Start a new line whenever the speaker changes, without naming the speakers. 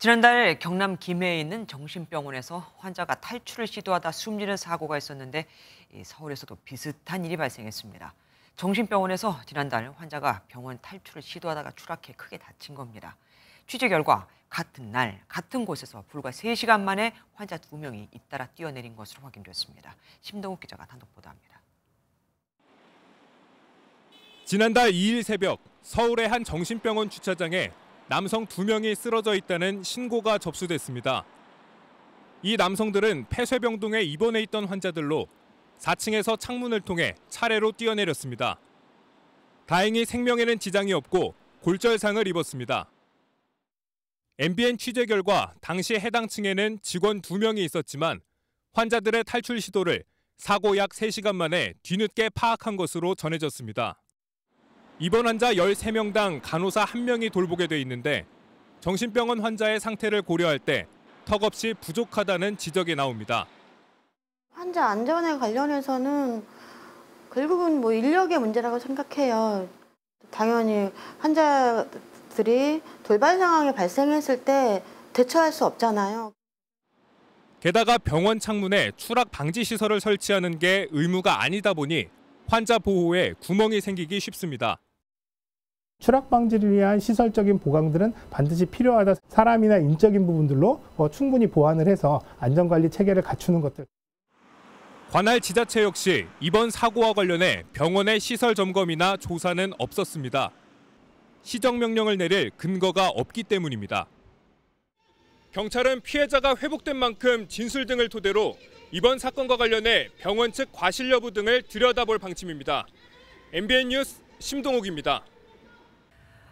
지난달 경남 김해에 있는 정신병원에서 환자가 탈출을 시도하다 숨지는 사고가 있었는데 서울에서도 비슷한 일이 발생했습니다. 정신병원에서 지난달 환자가 병원 탈출을 시도하다가 추락해 크게 다친 겁니다. 취재 결과 같은 날 같은 곳에서 불과 3시간 만에 환자 2명이 잇따라 뛰어내린 것으로 확인됐습니다. 심동욱 기자가 단독 보도합니다.
지난달 2일 새벽 서울의 한 정신병원 주차장에 남성 2명이 쓰러져 있다는 신고가 접수됐습니다. 이 남성들은 폐쇄병동에 입원해 있던 환자들로 4층에서 창문을 통해 차례로 뛰어내렸습니다. 다행히 생명에는 지장이 없고 골절상을 입었습니다. MBN 취재 결과 당시 해당 층에는 직원 2명이 있었지만 환자들의 탈출 시도를 사고 약 3시간 만에 뒤늦게 파악한 것으로 전해졌습니다. 입원 환자 13명당 간호사 1명이 돌보게 돼 있는데 정신병원 환자의 상태를 고려할 때 턱없이 부족하다는 지적이 나옵니다.
환자 안전에 관련해서는 결국은 뭐 인력의 문제라고 생각해요. 당연히 환자들이 돌발 상황이 발생했을 때 대처할 수 없잖아요.
게다가 병원 창문에 추락 방지 시설을 설치하는 게 의무가 아니다 보니 환자 보호에 구멍이 생기기 쉽습니다. 추락 방지를 위한 시설적인 보강들은 반드시 필요하다. 사람이나 인적인 부분들로 어, 충분히 보완을 해서 안전관리 체계를 갖추는 것들. 관할 지자체 역시 이번 사고와 관련해 병원의 시설 점검이나 조사는 없었습니다. 시정명령을 내릴 근거가 없기 때문입니다. 경찰은 피해자가 회복된 만큼 진술 등을 토대로 이번 사건과 관련해 병원 측 과실 여부 등을 들여다볼 방침입니다. MBN 뉴스 심동욱입니다.